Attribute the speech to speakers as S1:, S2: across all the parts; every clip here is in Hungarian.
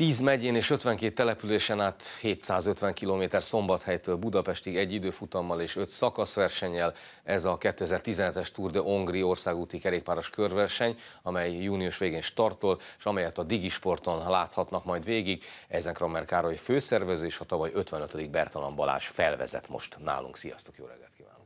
S1: 10 megyén és 52 településen át 750 km Szombathelytől Budapestig egy időfutammal és 5 szakaszversennyel. Ez a 2017-es Tour de Hongri országúti kerékpáros körverseny, amely június végén startol, és amelyet a Digisporton láthatnak majd végig. Ezen Kramer Károly főszervező és a tavaly 55. Bertalan Balázs felvezet most nálunk. Sziasztok, jó reggelt kívánok!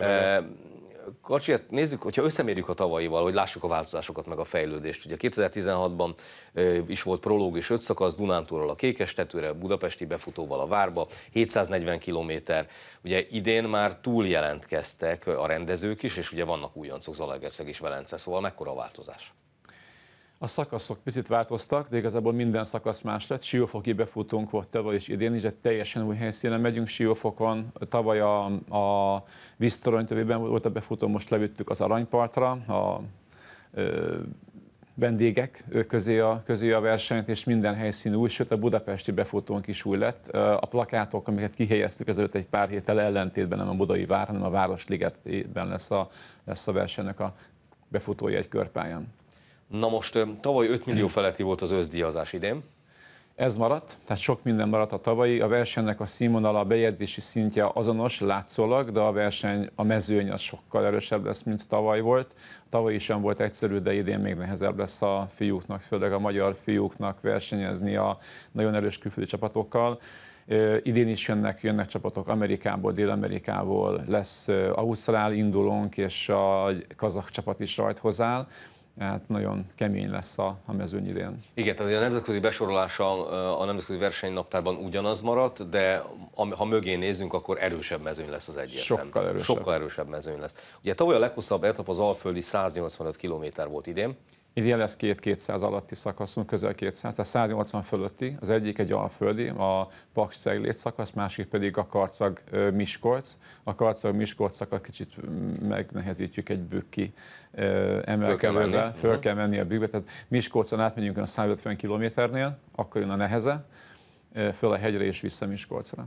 S1: hát nézzük, hogyha összemérjük a tavalyival, hogy lássuk a változásokat meg a fejlődést. Ugye 2016-ban is volt prológ és öt szakasz, Dunántúrral a Kékestetőre, a budapesti befutóval a Várba, 740 kilométer. Ugye idén már túl jelentkeztek a rendezők is, és ugye vannak újoncok, Zalaegerszeg és Velence, szóval mekkora a változás?
S2: A szakaszok picit változtak, de igazából minden szakasz más lett. Siófoki befutunk volt tavaly és idén is, egy teljesen új helyszínen megyünk Siófokon. Tavaly a, a tövében volt a befutó, most levittük az aranypartra, a ö, vendégek közé a, közé a versenyt, és minden helyszín új, sőt a budapesti befutónk is új lett. A plakátok, amiket kihelyeztük ezelőtt egy pár héttel ellentétben nem a Budai Vár, hanem a Városligetben lesz a, lesz a versenynek a befutója egy körpályán. Na most tavaly
S1: 5 millió feletti volt az összdíjazás
S2: idén. Ez maradt, tehát sok minden maradt a tavalyi. A versenynek a színvonala, a bejegyzési szintje azonos látszólag, de a verseny, a mezőny az sokkal erősebb lesz, mint tavaly volt. Tavaly is sem volt egyszerű, de idén még nehezebb lesz a fiúknak, főleg a magyar fiúknak versenyezni a nagyon erős külföldi csapatokkal. Idén is jönnek, jönnek csapatok Amerikából, Dél-Amerikából, lesz Ausztrál indulónk, és a kazak csapat is rajt hozzá hát nagyon kemény lesz a, a mezőny idén.
S1: Igen, tehát a nemzetközi besorolása a nemzetközi versenynaptárban ugyanaz maradt, de ha mögé nézzünk, akkor erősebb mezőny lesz az egyértelmű. Sokkal erősebb. Sokkal erősebb mezőny lesz. Ugye tavaly a leghosszabb etap az Alföldi
S2: 185 km volt idén, itt jelez két 200 alatti szakaszunk, közel 200, tehát 180 fölötti, az egyik egy alföldi, a paks ceglét szakasz, másik pedig a karcag Miskolc. A karcag Miskolc szakasz kicsit megnehezítjük egy bükki emelkedővel, föl kell menni a bükkbe, tehát Miskolcon átmegyünk a 150 kilométernél, akkor jön a neheze, föl a hegyre és vissza Miskolcra.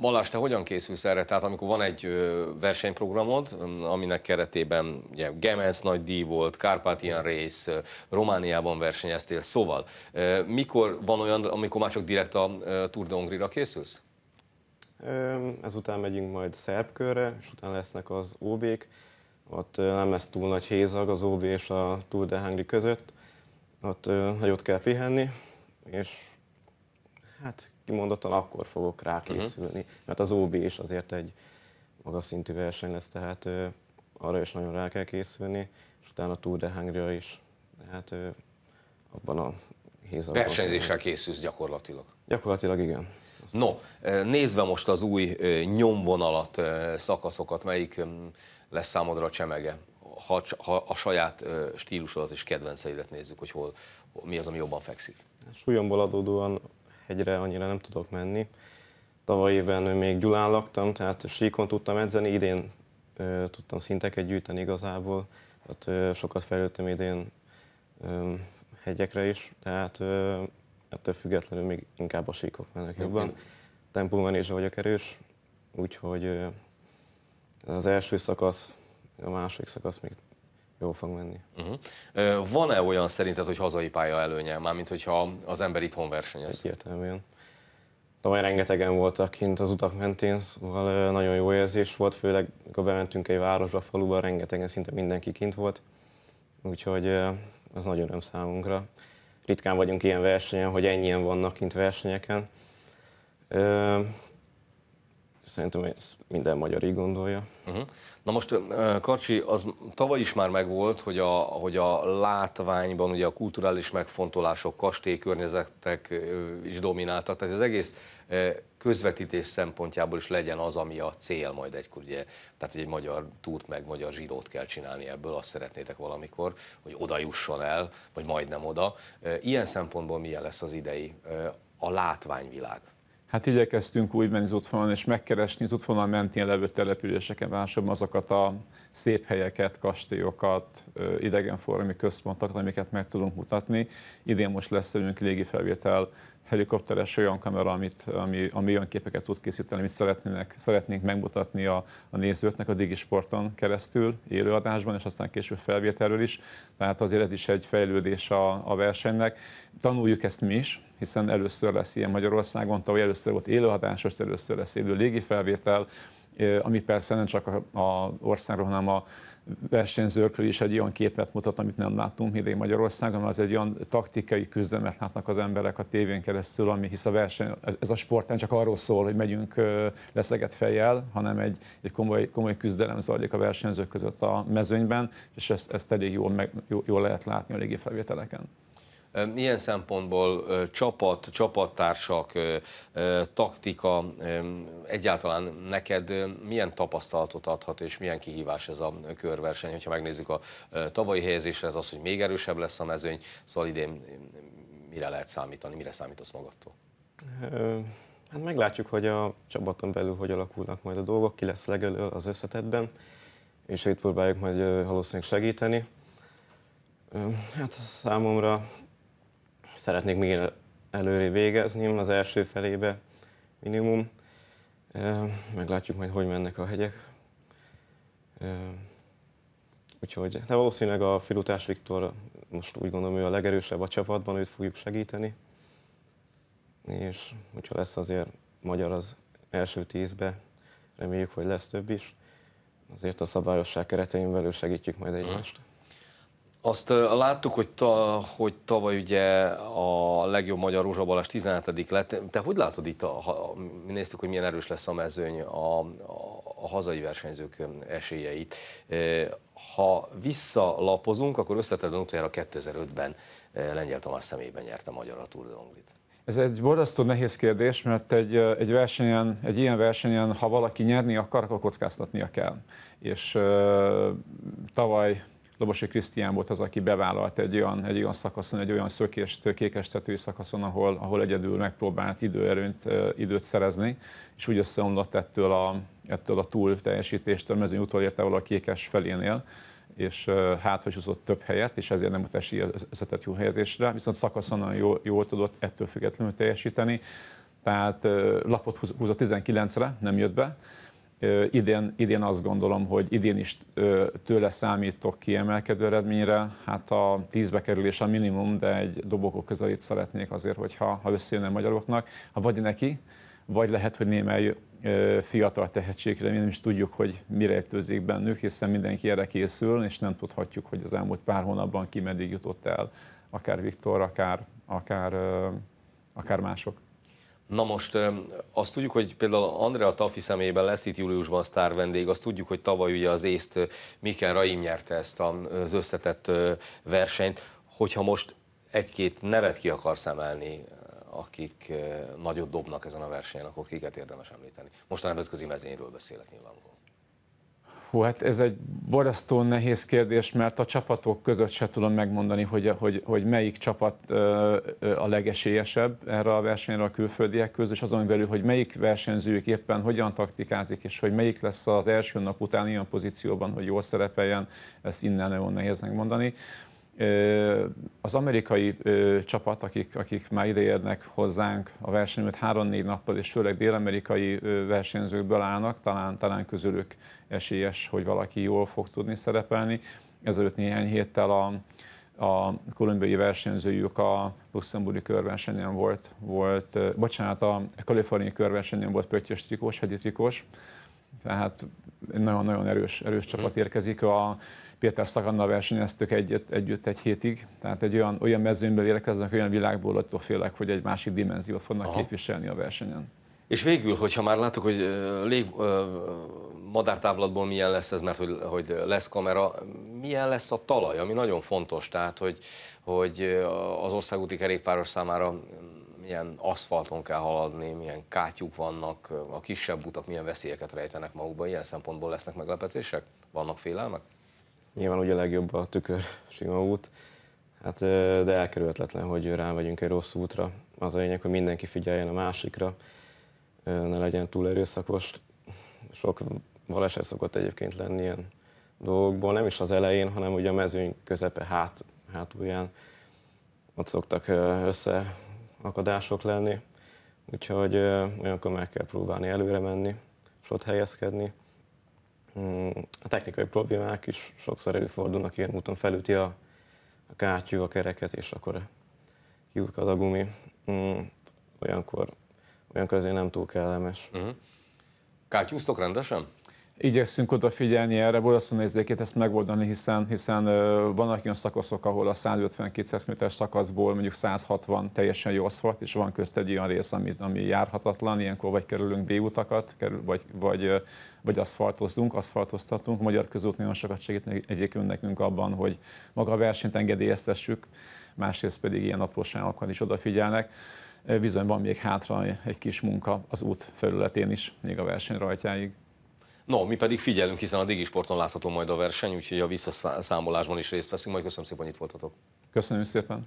S1: Balázs, te hogyan készülsz erre? Tehát amikor van egy versenyprogramod, aminek keretében ugye, Gemens nagy díj volt, Kárpátián rész, Romániában versenyeztél, szóval mikor van olyan, amikor már csak direkt a Tour de Hongrie-ra készülsz?
S3: Ezután megyünk majd Szerbkörre, körre, és utána lesznek az OB-k. Ott nem lesz túl nagy hézag az OB és a Tour de Hungary között. Ott nagyot kell pihenni, és hát kimondottan akkor fogok rákészülni, mhm. uh-huh. mert az OB is azért egy magas szintű verseny lesz, tehát ö, arra is nagyon rá kell készülni, és utána a Tour de Hungria is, tehát ö, abban a
S1: hézabban. Versenyzéssel készülsz gyakorlatilag. Gyakorlatilag igen. No, nézve most az új nyomvonalat, szakaszokat, melyik lesz számodra a csemege? Ha, ha a saját stílusodat és kedvenceidet nézzük, hogy hol, mi az, ami jobban fekszik.
S3: Hát súlyomból adódóan hegyre annyira nem tudok menni. Tavaly évben még Gyulán laktam, tehát síkon tudtam edzeni, idén ö, tudtam szinteket gyűjteni igazából, tehát ö, sokat fejlődtem idén ö, hegyekre is, tehát ö, ettől függetlenül még inkább a síkok mennek jobban. is vagyok erős, úgyhogy ö, az első szakasz, a második szakasz még jól fog menni.
S1: Uh-huh. Van-e olyan szerinted, hogy hazai pálya előnye, mármint hogyha az ember itthon versenyez? Egyértelműen. De olyan rengetegen voltak
S3: kint az utak mentén, szóval nagyon jó érzés volt, főleg amikor bementünk egy városba, faluba, rengetegen szinte mindenki kint volt, úgyhogy az nagyon öröm számunkra. Ritkán vagyunk ilyen versenyen, hogy ennyien vannak kint versenyeken. Szerintem ez minden magyar így gondolja.
S1: Uh-huh. Na most, Karcsi, az tavaly is már megvolt, hogy a, hogy a látványban ugye a kulturális megfontolások, kastélykörnyezetek is domináltak, tehát az egész közvetítés szempontjából is legyen az, ami a cél majd egykor, ugye, tehát hogy egy magyar túrt meg magyar zsírót kell csinálni ebből, azt szeretnétek valamikor, hogy oda jusson el, vagy majdnem oda. Ilyen szempontból milyen lesz az idei a látványvilág?
S2: Hát igyekeztünk úgy menni az útvonalon, és megkeresni az útvonal mentén levő településeken, másokban azokat a szép helyeket, kastélyokat, idegenforrami központokat, amiket meg tudunk mutatni. Idén most lesz velünk légi felvétel helikopteres olyan kamera, amit, ami, ami olyan képeket tud készíteni, amit szeretnének, szeretnénk megmutatni a, a nézőknek a Digisporton keresztül, élőadásban, és aztán később felvételről is. Tehát azért ez is egy fejlődés a, a versenynek. Tanuljuk ezt mi is, hiszen először lesz ilyen Magyarországon, tavaly először volt élőadás, most először lesz élő légifelvétel, ami persze nem csak a, a országról, hanem a versenyzőkről is egy olyan képet mutat, amit nem látunk mindig Magyarországon, az egy olyan taktikai küzdelmet látnak az emberek a tévén keresztül, ami hisz a verseny, ez a sport nem csak arról szól, hogy megyünk leszeget fejjel, hanem egy, egy komoly, komoly küzdelem zajlik a versenyzők között a mezőnyben, és ezt, ezt elég jól, meg, jól lehet látni a légi felvételeken.
S1: Ilyen szempontból csapat, csapattársak, taktika, egyáltalán neked milyen tapasztalatot adhat és milyen kihívás ez a körverseny? Hogyha megnézzük a tavalyi helyezésre, ez az, hogy még erősebb lesz a mezőny, szóval idén mire lehet számítani, mire számítasz magadtól?
S3: Hát meglátjuk, hogy a csapaton belül hogy alakulnak majd a dolgok, ki lesz legelő az összetetben, és itt próbáljuk majd valószínűleg segíteni. Hát számomra szeretnék még előre végezni az első felébe minimum. Meglátjuk majd, hogy mennek a hegyek. Úgyhogy de valószínűleg a Filutás Viktor, most úgy gondolom, ő a legerősebb a csapatban, őt fogjuk segíteni. És hogyha lesz azért magyar az első tízbe, reméljük, hogy lesz több is. Azért a szabályosság keretein belül segítjük majd egymást. Mm.
S1: Azt láttuk, hogy, ta, hogy tavaly ugye a legjobb magyar rózsabalás 17 lett. Te hogy látod itt, a, ha, néztük, hogy milyen erős lesz a mezőny a, a, a hazai versenyzők esélyeit. Ha visszalapozunk, akkor összetetlen utoljára 2005-ben Lengyel Tamás személyben nyerte magyar a Tour de Anglit.
S2: Ez egy borzasztó nehéz kérdés, mert egy, egy, versenyen, egy ilyen versenyen, ha valaki nyerni akar, akkor kockáztatnia kell. És ö, tavaly Lobosi Krisztián volt az, aki bevállalt egy olyan, egy olyan szakaszon, egy olyan szökést, kékestetői szakaszon, ahol, ahol egyedül megpróbált időerőnt, időt szerezni, és úgy összeomlott ettől a, ettől a túl teljesítéstől, mezőny utolérte valahol a kékes felénél, és hátra is több helyet, és ezért nem utasi összetett jó helyezésre, viszont szakaszon jól, jól tudott ettől függetlenül teljesíteni, tehát lapot húzott 19-re, nem jött be, Idén, idén azt gondolom, hogy idén is tőle számítok kiemelkedő eredményre. Hát a tízbe kerülés a minimum, de egy dobogó közelét szeretnék azért, hogyha ha összejönne magyaroknak, ha hát vagy neki, vagy lehet, hogy némely fiatal tehetségre, mi nem is tudjuk, hogy mire értőzik bennük, hiszen mindenki erre készül, és nem tudhatjuk, hogy az elmúlt pár hónapban ki meddig jutott el, akár Viktor, akár, akár, akár mások.
S1: Na most azt tudjuk, hogy például Andrea Taffi személyében lesz itt júliusban a sztár vendég, azt tudjuk, hogy tavaly ugye az észt Mikkel Raim nyerte ezt az összetett versenyt, hogyha most egy-két nevet ki akarsz emelni, akik nagyot dobnak ezen a versenyen, akkor kiket érdemes említeni. Most a nemzetközi mezényről beszélek nyilvánvalóan.
S2: Hú, hát ez egy borasztó nehéz kérdés, mert a csapatok között se tudom megmondani, hogy, hogy, hogy melyik csapat a legesélyesebb erre a versenyre a külföldiek közül, és azon belül, hogy melyik versenyzőjük éppen hogyan taktikázik, és hogy melyik lesz az első nap után ilyen pozícióban, hogy jól szerepeljen, ezt innen nagyon nehéz megmondani. Az amerikai csapat, akik, akik már ideérnek hozzánk a versenyt három-négy nappal, és főleg dél-amerikai versenyzőkből állnak, talán, talán közülük esélyes, hogy valaki jól fog tudni szerepelni. Ezelőtt néhány héttel a, a kolumbiai versenyzőjük a luxemburgi körversenyen volt, volt bocsánat, a kaliforniai körversenyen volt pöttyös trikós, hegyi trikós, tehát nagyon-nagyon erős, erős mhm. csapat érkezik. A, Péter Szakannal versenyeztük együtt, együtt egy hétig, tehát egy olyan, olyan mezőnyből érkeznek, olyan világból, attól félek, hogy egy másik dimenziót fognak Aha. képviselni a versenyen.
S1: És végül, hogyha már látok, hogy lég, madártávlatból milyen lesz ez, mert hogy, hogy lesz kamera, milyen lesz a talaj, ami nagyon fontos, tehát hogy, hogy az országúti kerékpáros számára milyen aszfalton kell haladni, milyen kátyúk vannak, a kisebb utak milyen veszélyeket rejtenek magukban, ilyen szempontból lesznek meglepetések? Vannak félelmek?
S3: Nyilván ugye a legjobb a tükör sima út, hát, de elkerülhetetlen, hogy vagyunk egy rossz útra. Az a lényeg, hogy mindenki figyeljen a másikra, ne legyen túl erőszakos. Sok baleset szokott egyébként lenni ilyen dolgokból, nem is az elején, hanem ugye a mezőny közepe hát, hátulján. Ott szoktak össze akadások lenni, úgyhogy olyankor meg kell próbálni előre menni, és ott helyezkedni. Mm, a technikai problémák is sokszor előfordulnak, ilyen úton felüti a, a kátyú, a kereket, és akkor kiukad a gumi. Mm, olyankor, olyankor azért nem túl kellemes. Uh-huh.
S2: Kátyúztok rendesen? igyekszünk odafigyelni erre, borzasztó nézékét ezt megoldani, hiszen, hiszen vannak olyan szakaszok, ahol a 150-200 km szakaszból mondjuk 160 teljesen jó aszfalt, és van közt egy olyan rész, ami, ami járhatatlan, ilyenkor vagy kerülünk B-utakat, kerül, vagy, vagy, vagy aszfaltozunk, aszfaltoztatunk. A magyar közút nagyon sokat segít egyébként nekünk abban, hogy maga a versenyt engedélyeztessük, másrészt pedig ilyen apróságokon is odafigyelnek bizony van még hátra egy kis munka az út felületén is, még a verseny rajtjáig.
S1: No, mi pedig figyelünk, hiszen a Digisporton látható majd a verseny, úgyhogy a visszaszámolásban is részt veszünk. Majd köszönöm szépen, hogy itt voltatok.
S2: Köszönöm szépen.